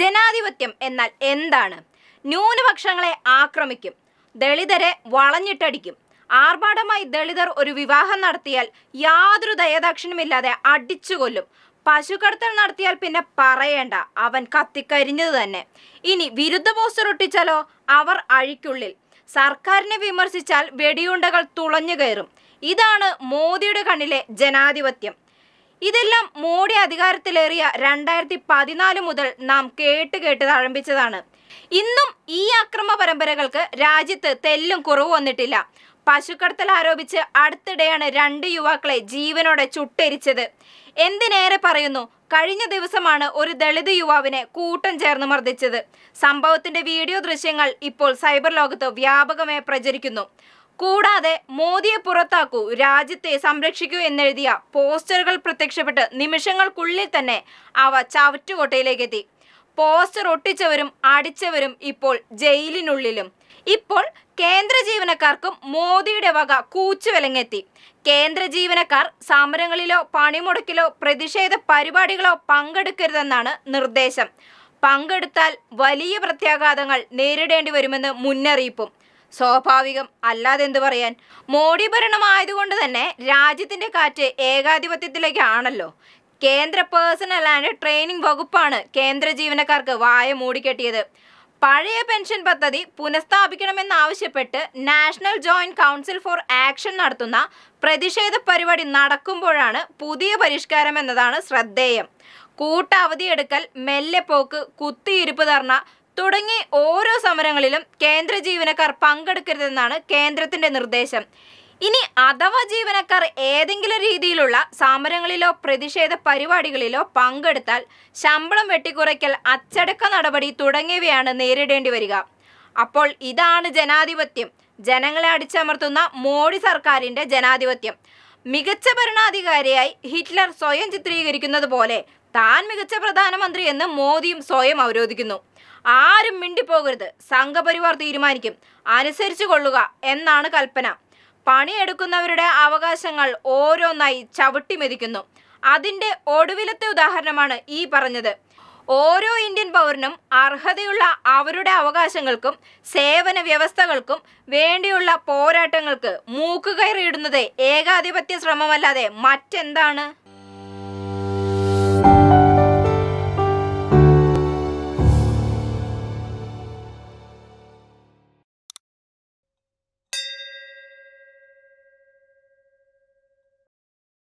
ജനാധിപത്യം എന്നാൽ എന്താണ് ന്യൂനപക്ഷങ്ങളെ ആക്രമിക്കും ദളിതരെ വളഞ്ഞിട്ടടിക്കും ആർഭാടമായി ദളിതർ ഒരു വിവാഹം നടത്തിയാൽ യാതൊരു ദയദാക്ഷിണമില്ലാതെ അടിച്ചു കൊല്ലും കടത്തൽ നടത്തിയാൽ പിന്നെ പറയേണ്ട അവൻ കത്തിക്കരിഞ്ഞത് തന്നെ ഇനി വിരുദ്ധ പോസ്റ്റർ ഒട്ടിച്ചാലോ അവർ അഴിക്കുള്ളിൽ സർക്കാരിനെ വിമർശിച്ചാൽ വെടിയുണ്ടകൾ തുളഞ്ഞു കയറും ഇതാണ് മോദിയുടെ കണ്ണിലെ ജനാധിപത്യം ഇതെല്ലാം മോഡി അധികാരത്തിലേറിയ രണ്ടായിരത്തി പതിനാല് മുതൽ നാം കേട്ട് കേട്ട് ആരംഭിച്ചതാണ് ഇന്നും ഈ അക്രമ പരമ്പരകൾക്ക് രാജ്യത്ത് തെല്ലും കുറവ് വന്നിട്ടില്ല പശുക്കടത്തൽ ആരോപിച്ച് അടുത്തിടെയാണ് രണ്ട് യുവാക്കളെ ജീവനോടെ ചുട്ടരിച്ചത് എന്തിനേറെ പറയുന്നു കഴിഞ്ഞ ദിവസമാണ് ഒരു ദളിത് യുവാവിനെ കൂട്ടം ചേർന്ന് മർദ്ദിച്ചത് സംഭവത്തിന്റെ വീഡിയോ ദൃശ്യങ്ങൾ ഇപ്പോൾ സൈബർ ലോകത്ത് വ്യാപകമായി പ്രചരിക്കുന്നു കൂടാതെ മോദിയെ പുറത്താക്കൂ രാജ്യത്തെ സംരക്ഷിക്കൂ എന്നെഴുതിയ പോസ്റ്ററുകൾ പ്രത്യക്ഷപ്പെട്ട് നിമിഷങ്ങൾക്കുള്ളിൽ തന്നെ അവ ചവറ്റുകോട്ടയിലേക്ക് എത്തി പോസ്റ്റർ ഒട്ടിച്ചവരും അടിച്ചവരും ഇപ്പോൾ ജയിലിനുള്ളിലും ഇപ്പോൾ കേന്ദ്ര ജീവനക്കാർക്കും മോദിയുടെ വക കൂച്ചുവിലങ്ങെത്തി കേന്ദ്ര ജീവനക്കാർ സമരങ്ങളിലോ പണിമുടക്കിലോ പ്രതിഷേധ പരിപാടികളോ പങ്കെടുക്കരുതെന്നാണ് നിർദ്ദേശം പങ്കെടുത്താൽ വലിയ പ്രത്യാഘാതങ്ങൾ നേരിടേണ്ടി വരുമെന്ന് മുന്നറിയിപ്പും സ്വാഭാവികം അല്ലാതെന്ത് പറയാൻ മോഡി ഭരണമായതുകൊണ്ട് തന്നെ രാജ്യത്തിന്റെ കാറ്റ് ഏകാധിപത്യത്തിലേക്കാണല്ലോ കേന്ദ്ര പേഴ്സണൽ ആൻഡ് ട്രെയിനിങ് വകുപ്പാണ് കേന്ദ്ര ജീവനക്കാർക്ക് വായ മൂടിക്കെട്ടിയത് പഴയ പെൻഷൻ പദ്ധതി പുനഃസ്ഥാപിക്കണമെന്നാവശ്യപ്പെട്ട് national joint council for action നടത്തുന്ന പ്രതിഷേധ പരിപാടി നടക്കുമ്പോഴാണ് പുതിയ പരിഷ്കാരം എന്നതാണ് ശ്രദ്ധേയം കൂട്ട അവധിയെടുക്കൽ പോക്ക് കുത്തിയിരുപ്പ് ധർണ തുടങ്ങി ഓരോ സമരങ്ങളിലും കേന്ദ്ര ജീവനക്കാർ പങ്കെടുക്കരുതെന്നാണ് കേന്ദ്രത്തിന്റെ നിർദ്ദേശം ഇനി അഥവാ ജീവനക്കാർ ഏതെങ്കിലും രീതിയിലുള്ള സമരങ്ങളിലോ പ്രതിഷേധ പരിപാടികളിലോ പങ്കെടുത്താൽ ശമ്പളം വെട്ടിക്കുറയ്ക്കൽ അച്ചടക്ക നടപടി തുടങ്ങിയവയാണ് നേരിടേണ്ടി വരിക അപ്പോൾ ഇതാണ് ജനാധിപത്യം ജനങ്ങളെ അടിച്ചമർത്തുന്ന മോഡി സർക്കാരിന്റെ ജനാധിപത്യം മികച്ച ഭരണാധികാരിയായി ഹിറ്റ്ലർ സ്വയം ചിത്രീകരിക്കുന്നത് പോലെ താൻ മികച്ച പ്രധാനമന്ത്രി എന്ന് മോദിയും സ്വയം അവരോധിക്കുന്നു ആരും മിണ്ടിപ്പോകരുത് സംഘപരിവാർ തീരുമാനിക്കും അനുസരിച്ചു കൊള്ളുക എന്നാണ് കൽപ്പന പണിയെടുക്കുന്നവരുടെ അവകാശങ്ങൾ ഓരോന്നായി ചവിട്ടിമെതിക്കുന്നു അതിൻ്റെ ഒടുവിലത്തെ ഉദാഹരണമാണ് ഈ പറഞ്ഞത് ഓരോ ഇന്ത്യൻ പൗരനും അർഹതയുള്ള അവരുടെ അവകാശങ്ങൾക്കും സേവന വ്യവസ്ഥകൾക്കും വേണ്ടിയുള്ള പോരാട്ടങ്ങൾക്ക് മൂക്കുകയറിയിടുന്നത് ഏകാധിപത്യ ശ്രമമല്ലാതെ മറ്റെന്താണ്